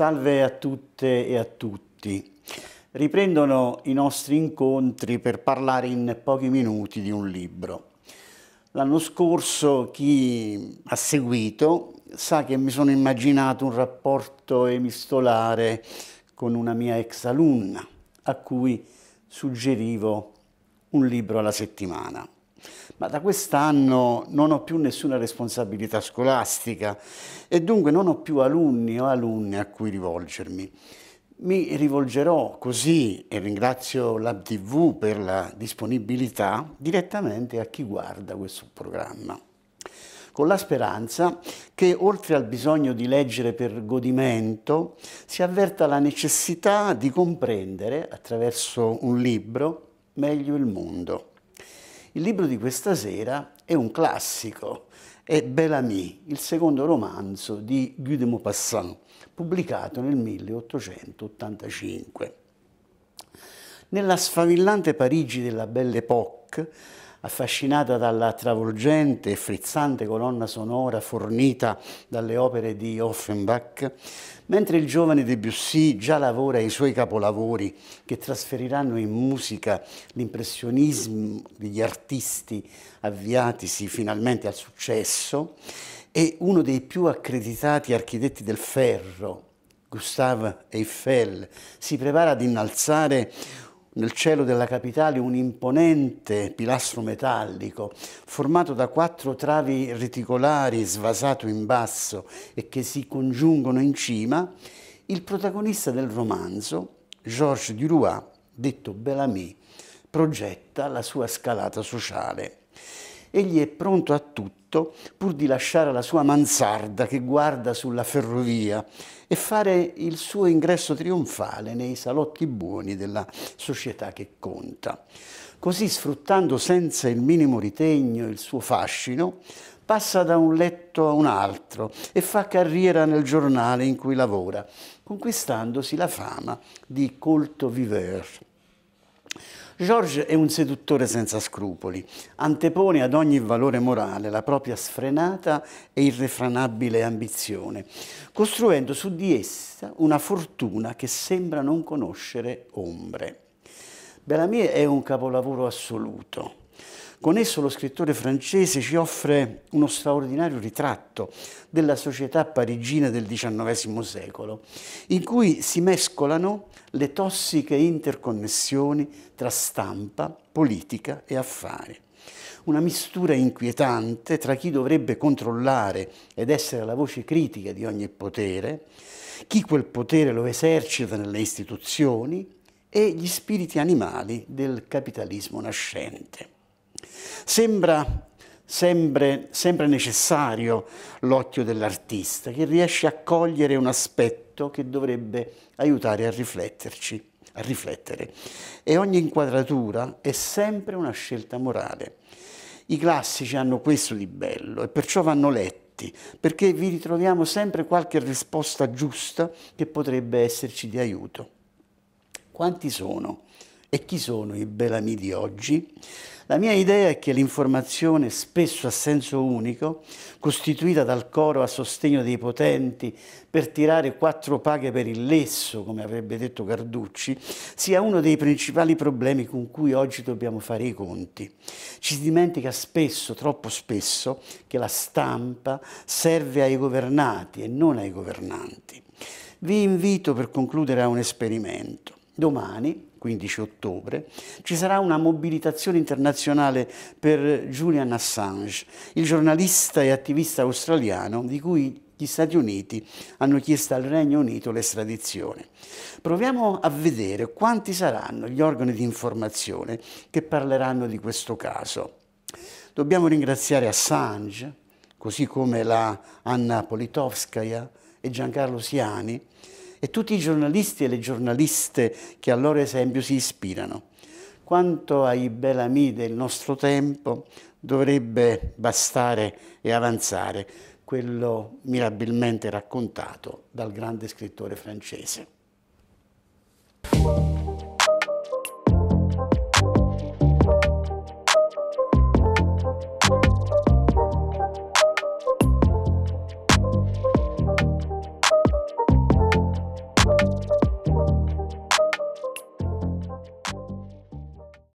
Salve a tutte e a tutti. Riprendono i nostri incontri per parlare in pochi minuti di un libro. L'anno scorso chi ha seguito sa che mi sono immaginato un rapporto emistolare con una mia ex alunna a cui suggerivo un libro alla settimana ma da quest'anno non ho più nessuna responsabilità scolastica e dunque non ho più alunni o alunne a cui rivolgermi. Mi rivolgerò così, e ringrazio l'AbTV per la disponibilità, direttamente a chi guarda questo programma con la speranza che oltre al bisogno di leggere per godimento si avverta la necessità di comprendere attraverso un libro meglio il mondo. Il libro di questa sera è un classico, è Bellamy, il secondo romanzo di Guy de Maupassant, pubblicato nel 1885. Nella sfavillante Parigi della Belle Époque, affascinata dalla travolgente e frizzante colonna sonora fornita dalle opere di Offenbach, mentre il giovane Debussy già lavora i suoi capolavori che trasferiranno in musica l'impressionismo degli artisti avviatisi finalmente al successo, e uno dei più accreditati architetti del ferro, Gustave Eiffel, si prepara ad innalzare nel cielo della capitale un imponente pilastro metallico formato da quattro travi reticolari svasato in basso e che si congiungono in cima, il protagonista del romanzo, Georges Duroy, detto Bellamy, progetta la sua scalata sociale egli è pronto a tutto pur di lasciare la sua mansarda che guarda sulla ferrovia e fare il suo ingresso trionfale nei salotti buoni della società che conta. Così, sfruttando senza il minimo ritegno il suo fascino, passa da un letto a un altro e fa carriera nel giornale in cui lavora, conquistandosi la fama di colto viveur. George è un seduttore senza scrupoli, antepone ad ogni valore morale la propria sfrenata e irrefranabile ambizione, costruendo su di essa una fortuna che sembra non conoscere ombre. Bellamy è un capolavoro assoluto, con esso lo scrittore francese ci offre uno straordinario ritratto della società parigina del XIX secolo, in cui si mescolano le tossiche interconnessioni tra stampa, politica e affari una mistura inquietante tra chi dovrebbe controllare ed essere la voce critica di ogni potere, chi quel potere lo esercita nelle istituzioni e gli spiriti animali del capitalismo nascente. Sembra sempre, sempre necessario l'occhio dell'artista che riesce a cogliere un aspetto che dovrebbe aiutare a rifletterci, a riflettere. E ogni inquadratura è sempre una scelta morale. I classici hanno questo di bello e perciò vanno letti perché vi ritroviamo sempre qualche risposta giusta che potrebbe esserci di aiuto. Quanti sono e chi sono i Bellamy di oggi? La mia idea è che l'informazione, spesso a senso unico, costituita dal coro a sostegno dei potenti per tirare quattro paghe per il lesso, come avrebbe detto Carducci, sia uno dei principali problemi con cui oggi dobbiamo fare i conti. Ci si dimentica spesso, troppo spesso, che la stampa serve ai governati e non ai governanti. Vi invito per concludere a un esperimento. Domani, 15 ottobre, ci sarà una mobilitazione internazionale per Julian Assange, il giornalista e attivista australiano di cui gli Stati Uniti hanno chiesto al Regno Unito l'estradizione. Proviamo a vedere quanti saranno gli organi di informazione che parleranno di questo caso. Dobbiamo ringraziare Assange, così come la Anna Politkovskaya e Giancarlo Siani, e tutti i giornalisti e le giornaliste che al loro esempio si ispirano. Quanto ai Bellamy del nostro tempo, dovrebbe bastare e avanzare quello mirabilmente raccontato dal grande scrittore francese.